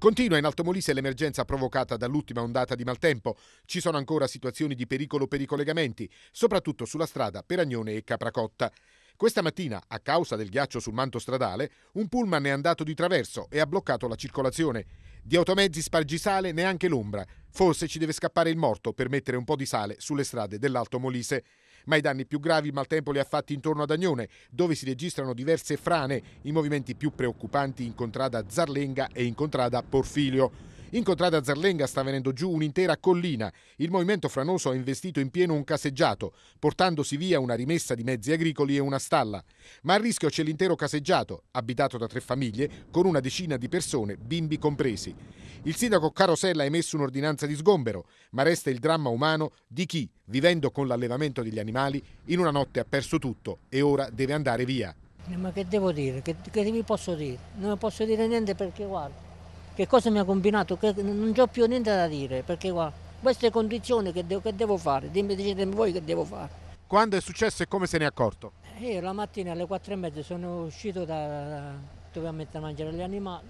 Continua in Alto Molise l'emergenza provocata dall'ultima ondata di maltempo. Ci sono ancora situazioni di pericolo per i collegamenti, soprattutto sulla strada per Agnone e Capracotta. Questa mattina, a causa del ghiaccio sul manto stradale, un pullman è andato di traverso e ha bloccato la circolazione. Di automezzi spargisale neanche l'ombra. Forse ci deve scappare il morto per mettere un po' di sale sulle strade dell'Alto Molise. Ma i danni più gravi il maltempo li ha fatti intorno ad Agnone, dove si registrano diverse frane, i movimenti più preoccupanti in contrada Zarlenga e in contrada Porfilio. Incontrata a Zarlenga sta venendo giù un'intera collina. Il movimento franoso ha investito in pieno un caseggiato, portandosi via una rimessa di mezzi agricoli e una stalla. Ma a rischio c'è l'intero caseggiato, abitato da tre famiglie, con una decina di persone, bimbi compresi. Il sindaco Carosella ha emesso un'ordinanza di sgombero, ma resta il dramma umano di chi, vivendo con l'allevamento degli animali, in una notte ha perso tutto e ora deve andare via. Ma che devo dire? Che, che vi posso dire? Non posso dire niente perché guarda che cosa mi ha combinato, che non ho più niente da dire, perché qua, queste condizioni che devo, che devo fare, Dimmi, ditemi voi che devo fare. Quando è successo e come se ne è accorto? Io eh, la mattina alle 4 e mezza sono uscito da, da dove mettere a mangiare gli animali,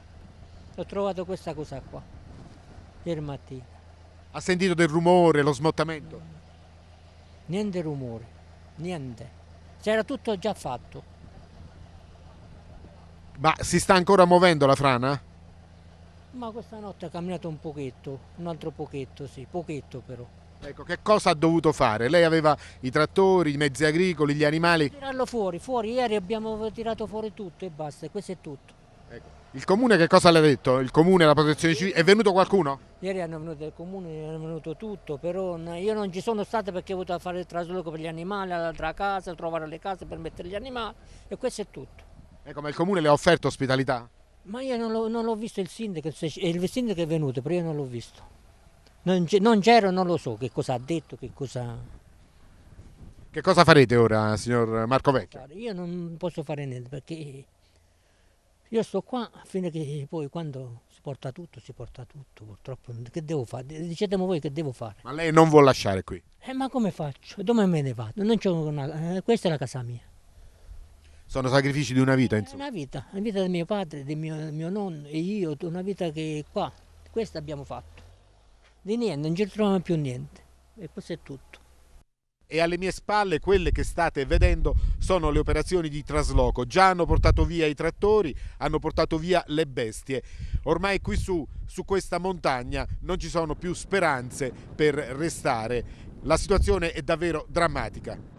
ho trovato questa cosa qua, ieri mattina. Ha sentito del rumore, lo smottamento? Niente rumore, niente. C'era tutto già fatto. Ma si sta ancora muovendo la frana? Ma questa notte ha camminato un pochetto, un altro pochetto, sì, pochetto però. Ecco, che cosa ha dovuto fare? Lei aveva i trattori, i mezzi agricoli, gli animali? Tirarlo fuori, fuori, ieri abbiamo tirato fuori tutto e basta, questo è tutto. Ecco. Il comune che cosa le ha detto? Il comune, la protezione civile? È venuto qualcuno? Ieri hanno venuto il comune, è venuto tutto, però io non ci sono stato perché ho avuto a fare il trasloco per gli animali, all'altra casa, trovare le case per mettere gli animali e questo è tutto. Ecco, ma il comune le ha offerto ospitalità? Ma io non l'ho visto il sindaco, il sindaco è venuto, però io non l'ho visto. Non, non c'ero, non lo so che cosa ha detto, che cosa... Che cosa farete ora, signor Marco Vecchio? Io non posso fare niente perché io sto qua fino che poi quando si porta tutto, si porta tutto, purtroppo. Che devo fare? Dicetemi voi che devo fare. Ma lei non vuol lasciare qui? Eh, ma come faccio? Dove me ne vado? Una... Eh, questa è la casa mia. Sono sacrifici di una vita, eh, insomma. Una vita, la vita di mio padre, di mio, mio nonno e io, una vita che qua, questa abbiamo fatto. Di niente, non ci troviamo più niente. E questo è tutto e alle mie spalle quelle che state vedendo sono le operazioni di trasloco. Già hanno portato via i trattori, hanno portato via le bestie. Ormai qui su, su questa montagna non ci sono più speranze per restare. La situazione è davvero drammatica.